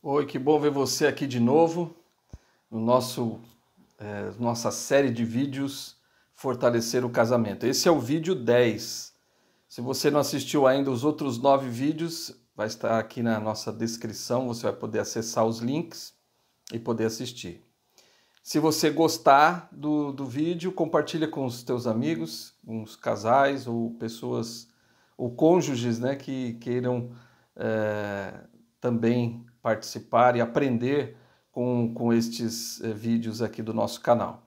Oi, que bom ver você aqui de novo no nosso é, nossa série de vídeos Fortalecer o Casamento. Esse é o vídeo 10. Se você não assistiu ainda os outros nove vídeos, vai estar aqui na nossa descrição, você vai poder acessar os links e poder assistir. Se você gostar do, do vídeo, compartilha com os teus amigos, uns casais ou pessoas ou cônjuges né, que queiram é, também participar e aprender com, com estes eh, vídeos aqui do nosso canal.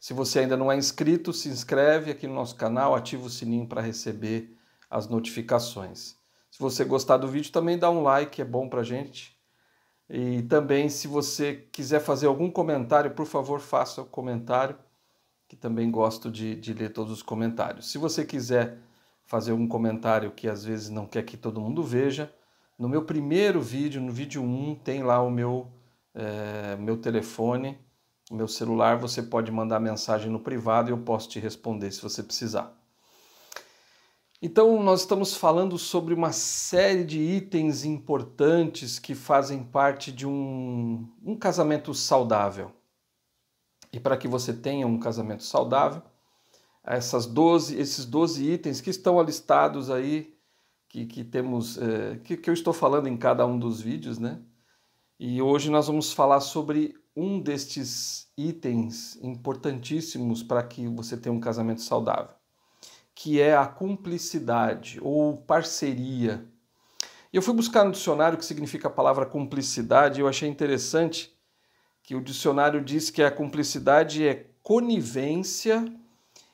Se você ainda não é inscrito, se inscreve aqui no nosso canal, ativa o sininho para receber as notificações. Se você gostar do vídeo, também dá um like, é bom para gente. E também, se você quiser fazer algum comentário, por favor, faça o comentário, que também gosto de, de ler todos os comentários. Se você quiser fazer algum comentário que às vezes não quer que todo mundo veja, no meu primeiro vídeo, no vídeo 1, tem lá o meu, é, meu telefone, meu celular. Você pode mandar mensagem no privado e eu posso te responder se você precisar. Então, nós estamos falando sobre uma série de itens importantes que fazem parte de um, um casamento saudável. E para que você tenha um casamento saudável, essas 12, esses 12 itens que estão alistados aí que, que temos, é, que, que eu estou falando em cada um dos vídeos, né? E hoje nós vamos falar sobre um destes itens importantíssimos para que você tenha um casamento saudável, que é a cumplicidade ou parceria. Eu fui buscar no dicionário o que significa a palavra cumplicidade e eu achei interessante que o dicionário diz que a cumplicidade é conivência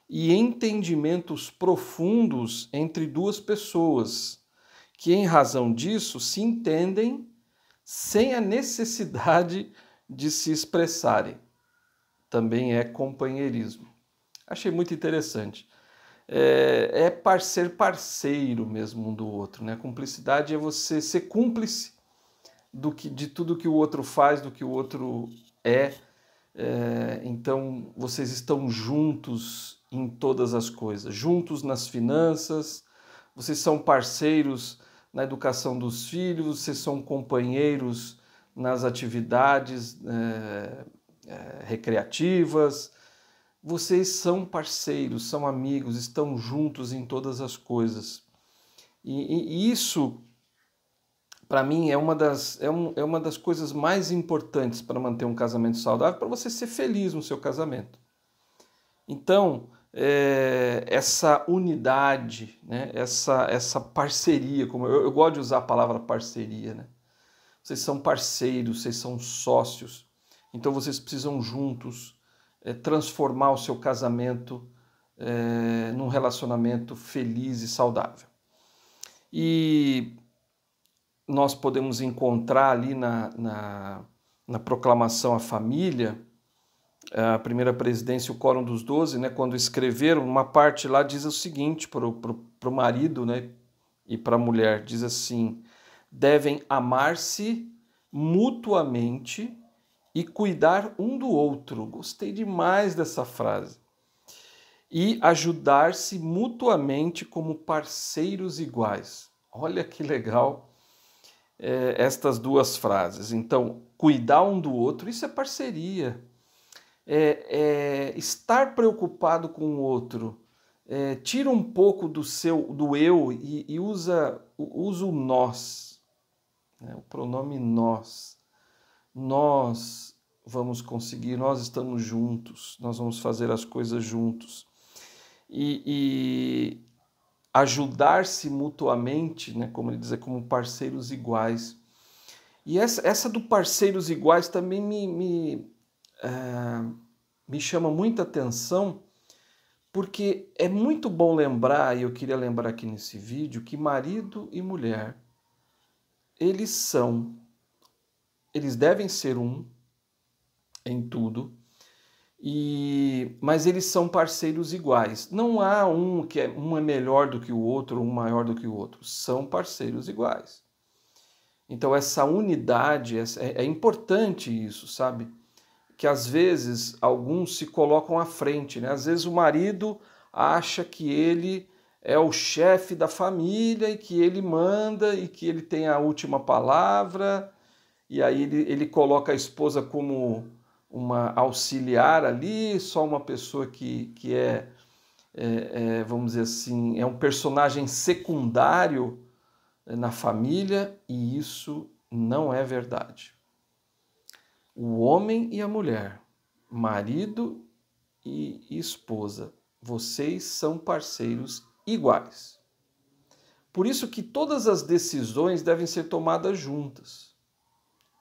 e entendimentos profundos entre duas pessoas, que em razão disso se entendem sem a necessidade de se expressarem. Também é companheirismo. Achei muito interessante. É, é ser parceiro mesmo um do outro, né? Cumplicidade é você ser cúmplice do que, de tudo que o outro faz, do que o outro é. é então vocês estão juntos em todas as coisas, juntos nas finanças, vocês são parceiros na educação dos filhos, vocês são companheiros nas atividades é, é, recreativas, vocês são parceiros, são amigos, estão juntos em todas as coisas. E, e isso, para mim, é uma, das, é, um, é uma das coisas mais importantes para manter um casamento saudável, para você ser feliz no seu casamento. Então, é, essa unidade, né? essa, essa parceria, como eu, eu gosto de usar a palavra parceria. Né? Vocês são parceiros, vocês são sócios, então vocês precisam juntos é, transformar o seu casamento é, num relacionamento feliz e saudável. E nós podemos encontrar ali na, na, na proclamação à família a primeira presidência, o Quórum dos Doze, né, quando escreveram, uma parte lá diz o seguinte para o marido né, e para a mulher: diz assim, devem amar-se mutuamente e cuidar um do outro. Gostei demais dessa frase. E ajudar-se mutuamente como parceiros iguais. Olha que legal é, estas duas frases. Então, cuidar um do outro, isso é parceria é, é, estar preocupado com o outro, é, tira um pouco do seu do eu e, e usa, usa o nós, né? o pronome nós. Nós vamos conseguir, nós estamos juntos, nós vamos fazer as coisas juntos. E, e ajudar-se mutuamente, né? como ele diz, é como parceiros iguais. E essa, essa do parceiros iguais também me, me ah, me chama muita atenção porque é muito bom lembrar, e eu queria lembrar aqui nesse vídeo, que marido e mulher, eles são, eles devem ser um em tudo, e, mas eles são parceiros iguais. Não há um que é, um é melhor do que o outro, um maior do que o outro. São parceiros iguais. Então, essa unidade, é, é importante isso, sabe? que às vezes alguns se colocam à frente, né? Às vezes o marido acha que ele é o chefe da família e que ele manda e que ele tem a última palavra, e aí ele, ele coloca a esposa como uma auxiliar ali, só uma pessoa que, que é, é, é vamos dizer assim, é um personagem secundário eh, na família, e isso não é verdade o homem e a mulher, marido e esposa, vocês são parceiros iguais. Por isso que todas as decisões devem ser tomadas juntas.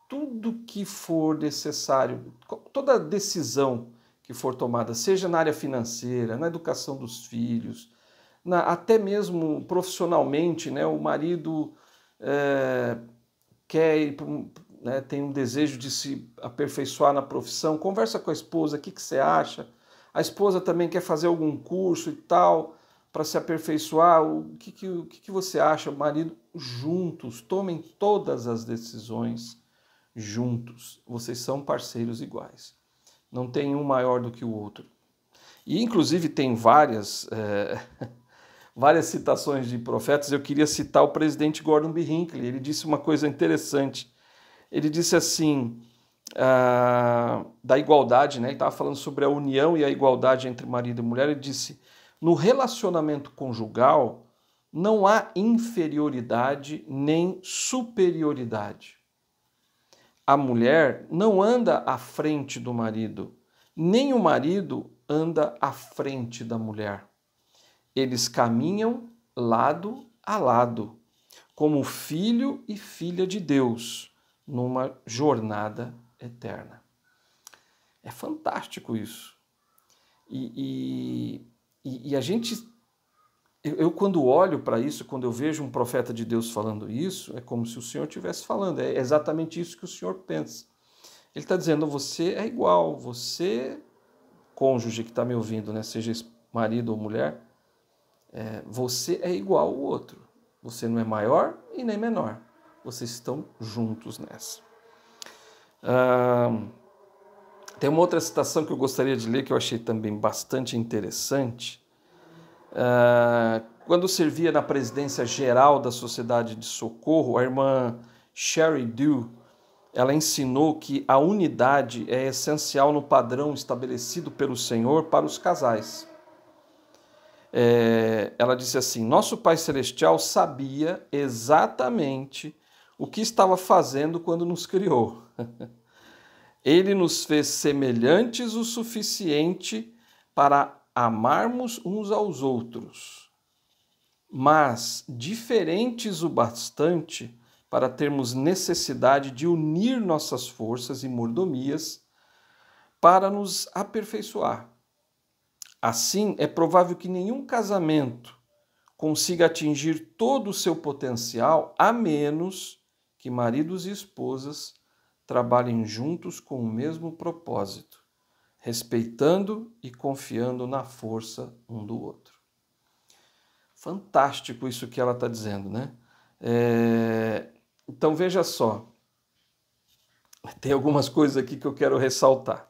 Tudo que for necessário, toda decisão que for tomada, seja na área financeira, na educação dos filhos, na, até mesmo profissionalmente, né, o marido é, quer ir para um, né, tem um desejo de se aperfeiçoar na profissão, conversa com a esposa, o que, que você acha? A esposa também quer fazer algum curso e tal para se aperfeiçoar, o que, que, o que, que você acha? O marido, juntos, tomem todas as decisões juntos. Vocês são parceiros iguais. Não tem um maior do que o outro. E inclusive tem várias, é, várias citações de profetas. Eu queria citar o presidente Gordon B. Hinckley. Ele disse uma coisa interessante ele disse assim, ah, da igualdade, né? Ele estava falando sobre a união e a igualdade entre marido e mulher. Ele disse: no relacionamento conjugal não há inferioridade nem superioridade. A mulher não anda à frente do marido, nem o marido anda à frente da mulher. Eles caminham lado a lado, como filho e filha de Deus numa jornada eterna. É fantástico isso. E, e, e a gente, eu, eu quando olho para isso, quando eu vejo um profeta de Deus falando isso, é como se o Senhor estivesse falando, é exatamente isso que o Senhor pensa. Ele está dizendo: você é igual, você, cônjuge que está me ouvindo, né, seja marido ou mulher, é, você é igual ao outro. Você não é maior e nem menor vocês estão juntos nessa. Ah, tem uma outra citação que eu gostaria de ler que eu achei também bastante interessante. Ah, quando servia na presidência geral da Sociedade de Socorro, a irmã Sherry Dew ela ensinou que a unidade é essencial no padrão estabelecido pelo Senhor para os casais. É, ela disse assim: Nosso Pai Celestial sabia exatamente o que estava fazendo quando nos criou. Ele nos fez semelhantes o suficiente para amarmos uns aos outros, mas diferentes o bastante para termos necessidade de unir nossas forças e mordomias para nos aperfeiçoar. Assim, é provável que nenhum casamento consiga atingir todo o seu potencial a menos que maridos e esposas trabalhem juntos com o mesmo propósito, respeitando e confiando na força um do outro. Fantástico isso que ela está dizendo, né? É... Então veja só, tem algumas coisas aqui que eu quero ressaltar.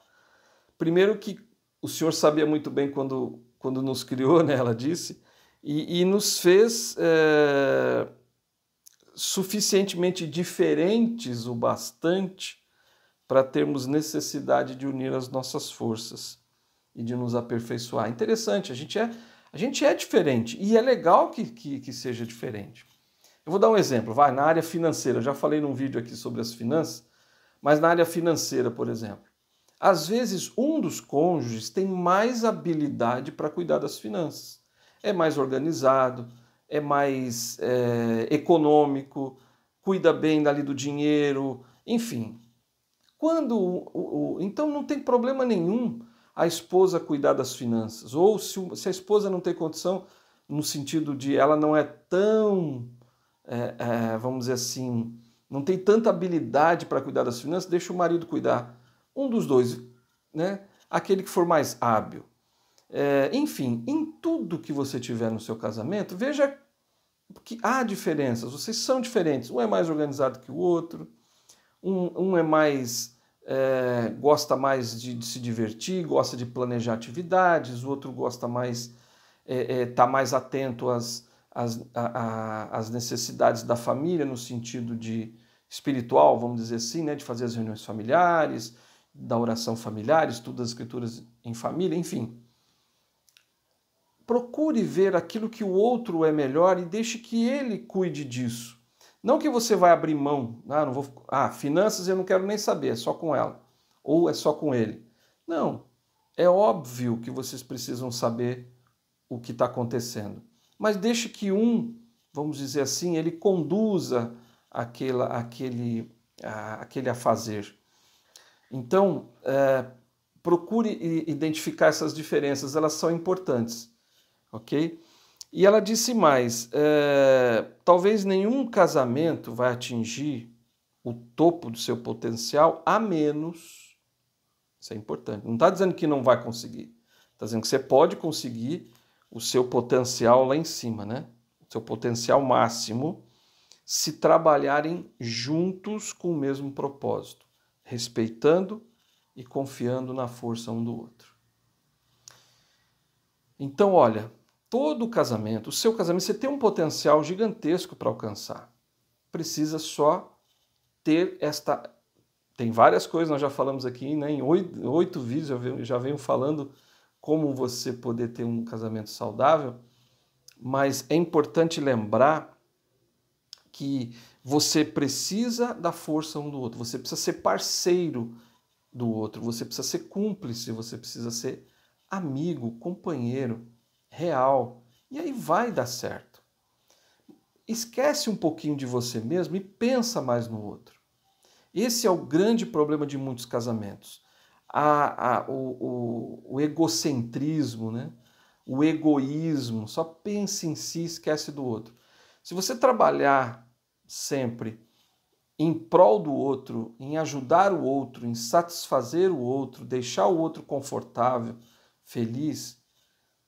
Primeiro que o Senhor sabia muito bem quando, quando nos criou, né? Ela disse, e, e nos fez é suficientemente diferentes o bastante para termos necessidade de unir as nossas forças e de nos aperfeiçoar. Interessante, a gente é, a gente é diferente e é legal que, que, que seja diferente. Eu vou dar um exemplo, vai, na área financeira, eu já falei num vídeo aqui sobre as finanças, mas na área financeira, por exemplo. Às vezes, um dos cônjuges tem mais habilidade para cuidar das finanças. É mais organizado, é mais é, econômico, cuida bem dali do dinheiro, enfim. Quando o, o, então não tem problema nenhum a esposa cuidar das finanças, ou se, se a esposa não tem condição, no sentido de ela não é tão, é, é, vamos dizer assim, não tem tanta habilidade para cuidar das finanças, deixa o marido cuidar. Um dos dois, né? Aquele que for mais hábil. É, enfim, em tudo que você tiver no seu casamento, veja que há diferenças, vocês são diferentes. Um é mais organizado que o outro, um, um é mais. É, gosta mais de, de, se divertir, gosta de planejar atividades, o outro gosta mais. está é, é tá mais atento às, às, a, a, às necessidades da família, no sentido de espiritual, vamos dizer assim, né, de fazer as reuniões familiares, da oração familiar, estudo as escrituras em família, enfim procure ver aquilo que o outro é melhor e deixe que ele cuide disso. Não que você vai abrir mão, ah, não vou, ah, finanças eu não quero nem saber, é só com ela ou é só com ele. Não, é óbvio que vocês precisam saber o que está acontecendo, mas deixe que um, vamos dizer assim, ele conduza aquela, aquele, a, aquele afazer. Então, é, procure identificar essas diferenças, elas são importantes ok? E ela disse mais: é, talvez nenhum casamento vai atingir o topo do seu potencial, a menos. Isso é importante. Não está dizendo que não vai conseguir. Está dizendo que você pode conseguir o seu potencial lá em cima, né? O seu potencial máximo se trabalharem juntos com o mesmo propósito, respeitando e confiando na força um do outro. Então, olha, todo casamento, o seu casamento, você tem um potencial gigantesco para alcançar. Precisa só ter esta. Tem várias coisas, nós já falamos aqui, né? em oito, oito vídeos eu já já venho falando como você poder ter um casamento saudável, mas é importante lembrar que você precisa da força um do outro, você precisa ser parceiro do outro, você precisa ser cúmplice, você precisa ser amigo, companheiro real. E aí vai dar certo. Esquece um pouquinho de você mesmo e pensa mais no outro. Esse é o grande problema de muitos casamentos. A, a, o, o, o egocentrismo, né? o egoísmo, só pensa em si, esquece do outro. Se você trabalhar sempre em prol do outro, em ajudar o outro, em satisfazer o outro, deixar o outro confortável, feliz,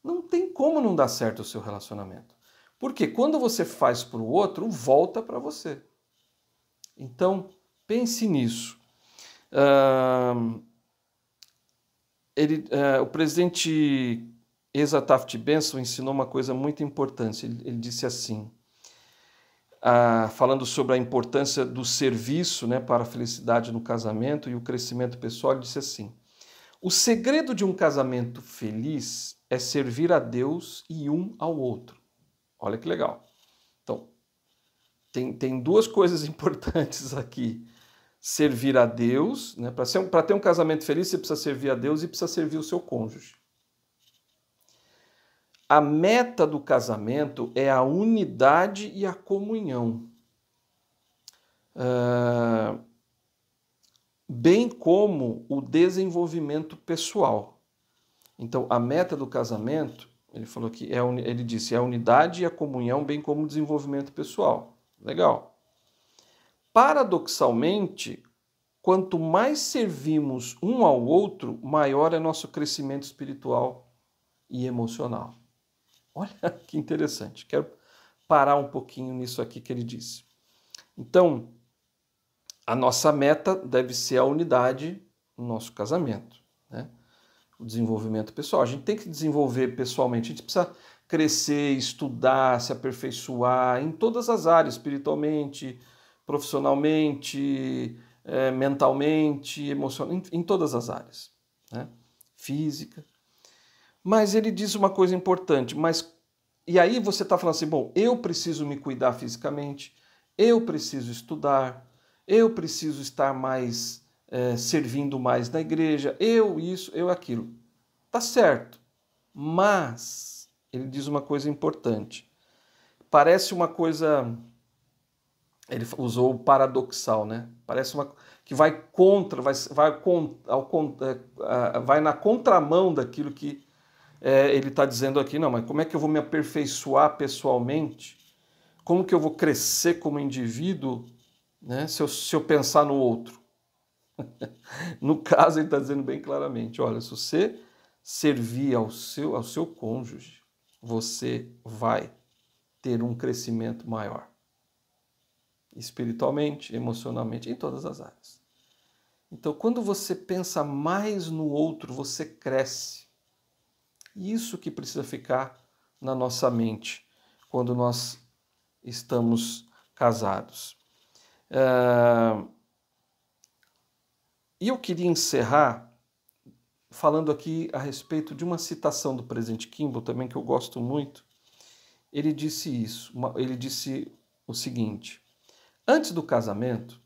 não tem como não dar certo o seu relacionamento. Porque quando você faz para o outro, volta para você. Então, pense nisso. Uh, ele, uh, o presidente Esa Taft Benson ensinou uma coisa muito importante. Ele, ele disse assim, uh, falando sobre a importância do serviço né, para a felicidade no casamento e o crescimento pessoal, ele disse assim: o segredo de um casamento feliz é servir a Deus e um ao outro. Olha que legal. Então, tem, tem duas coisas importantes aqui. Servir a Deus, né? para ter um casamento feliz, você precisa servir a Deus e precisa servir o seu cônjuge. A meta do casamento é a unidade e a comunhão. Uh, bem como o desenvolvimento pessoal. Então, a meta do casamento, ele falou que é, ele disse, é a unidade e a comunhão, bem como o desenvolvimento pessoal. Legal. Paradoxalmente, quanto mais servimos um ao outro, maior é nosso crescimento espiritual e emocional. Olha que interessante. Quero parar um pouquinho nisso aqui que ele disse. Então, a nossa meta deve ser a unidade no nosso casamento. Né? o desenvolvimento pessoal. A gente tem que desenvolver pessoalmente, a gente precisa crescer, estudar, se aperfeiçoar em todas as áreas, espiritualmente, profissionalmente, é, mentalmente, emocionalmente, em, em, todas as áreas, né? física. Mas ele diz uma coisa importante, mas e aí você está falando assim, bom, eu preciso me cuidar fisicamente, eu preciso estudar, eu preciso estar mais é, servindo mais na igreja, eu isso, eu aquilo. Tá certo. Mas ele diz uma coisa importante. Parece uma coisa. Ele usou paradoxal, né? Parece uma que vai contra, vai, vai, ao, é, vai na contramão daquilo que é, ele está dizendo aqui. Não, mas como é que eu vou me aperfeiçoar pessoalmente? Como que eu vou crescer como indivíduo né, se, eu, se eu pensar no outro? no caso, ele está dizendo bem claramente: olha, se você servir ao seu, ao seu cônjuge, você vai ter um crescimento maior espiritualmente, emocionalmente, em todas as áreas. Então, quando você pensa mais no outro, você cresce. Isso que precisa ficar na nossa mente quando nós estamos casados. Uh, e eu queria encerrar falando aqui a respeito de uma citação do presidente Kimball também que eu gosto muito. Ele disse isso, ele disse o seguinte: Antes do casamento,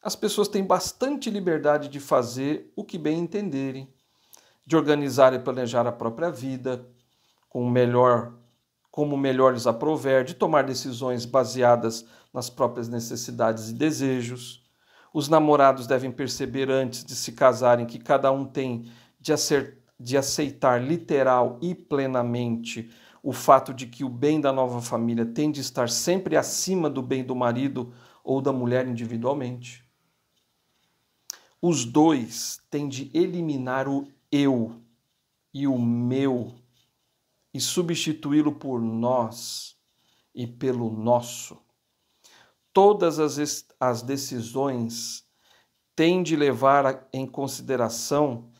as pessoas têm bastante liberdade de fazer o que bem entenderem, de organizar e planejar a própria vida, com o melhor como melhor lhes aprover, de tomar decisões baseadas nas próprias necessidades e desejos. Os namorados devem perceber antes de se casarem que cada um tem de, de aceitar literal e plenamente o fato de que o bem da nova família tem de estar sempre acima do bem do marido ou da mulher individualmente. Os dois têm de eliminar o eu e o meu e substituí-lo por nós e pelo nosso todas as, as decisões têm de levar em consideração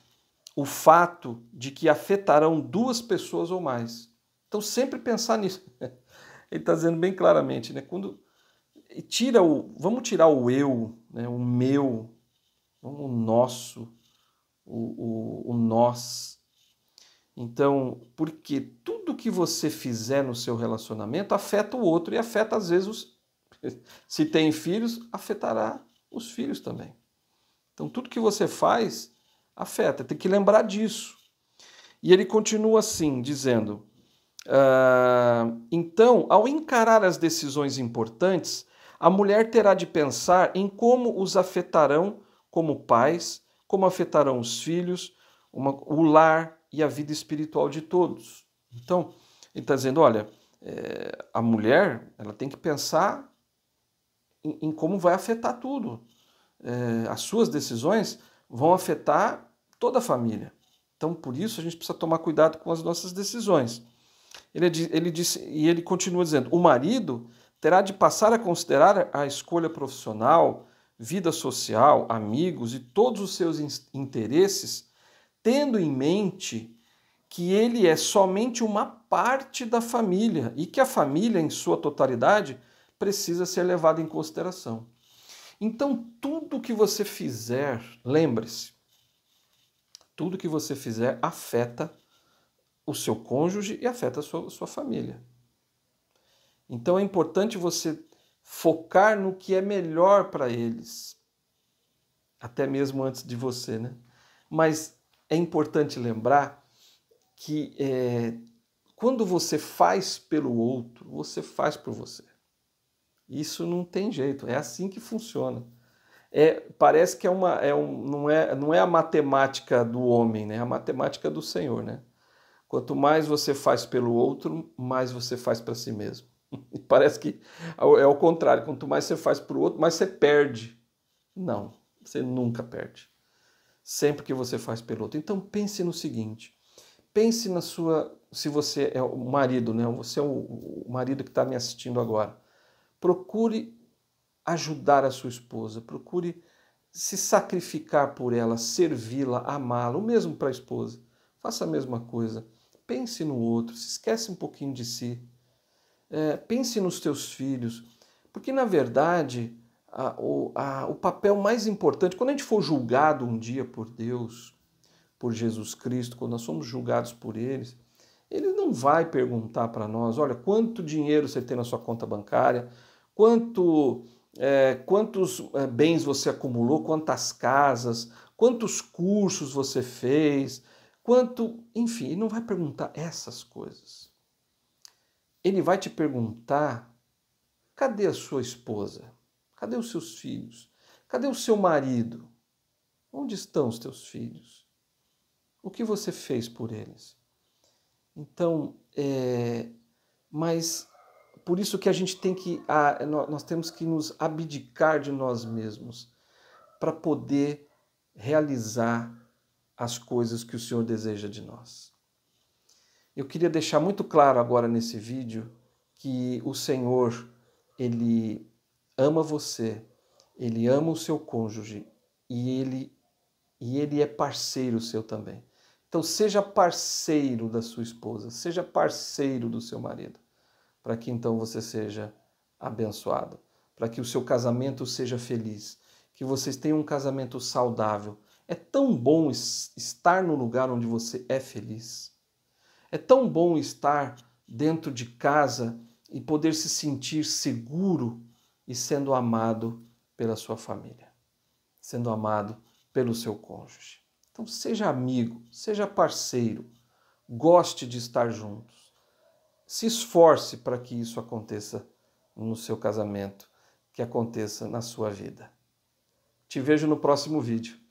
o fato de que afetarão duas pessoas ou mais. Então, sempre pensar nisso. Ele está dizendo bem claramente, né? Quando tira o, vamos tirar o eu, né? o meu, o nosso, o, o, o nós. Então, porque tudo que você fizer no seu relacionamento afeta o outro e afeta às vezes os, se tem filhos, afetará os filhos também. Então, tudo que você faz afeta, tem que lembrar disso. E ele continua assim, dizendo: ah, então, ao encarar as decisões importantes, a mulher terá de pensar em como os afetarão como pais, como afetarão os filhos, uma, o lar e a vida espiritual de todos. Então, ele está dizendo: olha, é, a mulher ela tem que pensar em, em como vai afetar tudo. É, as suas decisões vão afetar toda a família. Então, por isso, a gente precisa tomar cuidado com as nossas decisões. Ele, ele disse, e ele continua dizendo: o marido terá de passar a considerar a escolha profissional, vida social, amigos e todos os seus interesses, tendo em mente que ele é somente uma parte da família e que a família, em sua totalidade, precisa ser levado em consideração. Então, tudo que você fizer, lembre-se, tudo que você fizer afeta o seu cônjuge e afeta a sua, sua família. Então, é importante você focar no que é melhor para eles, até mesmo antes de você, né? Mas é importante lembrar que é, quando você faz pelo outro, você faz por você. Isso não tem jeito, é assim que funciona. É, parece que é uma, é um, não, é, não é a matemática do homem, né? é a matemática do Senhor. Né? Quanto mais você faz pelo outro, mais você faz para si mesmo. parece que é o contrário, quanto mais você faz para o outro, mais você perde. Não, você nunca perde. Sempre que você faz pelo outro. Então pense no seguinte: pense na sua. Se você é o marido, né? você é o marido que está me assistindo agora procure ajudar a sua esposa, procure se sacrificar por ela, servi-la, amá-la, o mesmo para a esposa. Faça a mesma coisa. Pense no outro, se esquece um pouquinho de si. É, pense nos teus filhos, porque na verdade a, o, a, o papel mais importante, quando a gente for julgado um dia por Deus, por Jesus Cristo, quando nós somos julgados por eles, ele não vai perguntar para nós: olha, quanto dinheiro você tem na sua conta bancária, quanto, é, quantos é, bens você acumulou, quantas casas, quantos cursos você fez, quanto. Enfim, ele não vai perguntar essas coisas. Ele vai te perguntar: cadê a sua esposa? Cadê os seus filhos? Cadê o seu marido? Onde estão os teus filhos? O que você fez por eles? Então, é, mas por isso que a gente tem que nós temos que nos abdicar de nós mesmos para poder realizar as coisas que o Senhor deseja de nós. Eu queria deixar muito claro agora nesse vídeo que o Senhor ele ama você, ele ama o seu cônjuge e ele e ele é parceiro seu também. Então seja parceiro da sua esposa, seja parceiro do seu marido para que então você seja abençoado, para que o seu casamento seja feliz, que vocês tenham um casamento saudável. É tão bom estar no lugar onde você é feliz. É tão bom estar dentro de casa e poder se sentir seguro e sendo amado pela sua família, sendo amado pelo seu cônjuge. Então, seja amigo, seja parceiro, goste de estar juntos se esforce para que isso aconteça no seu casamento, que aconteça na sua vida. Te vejo no próximo vídeo.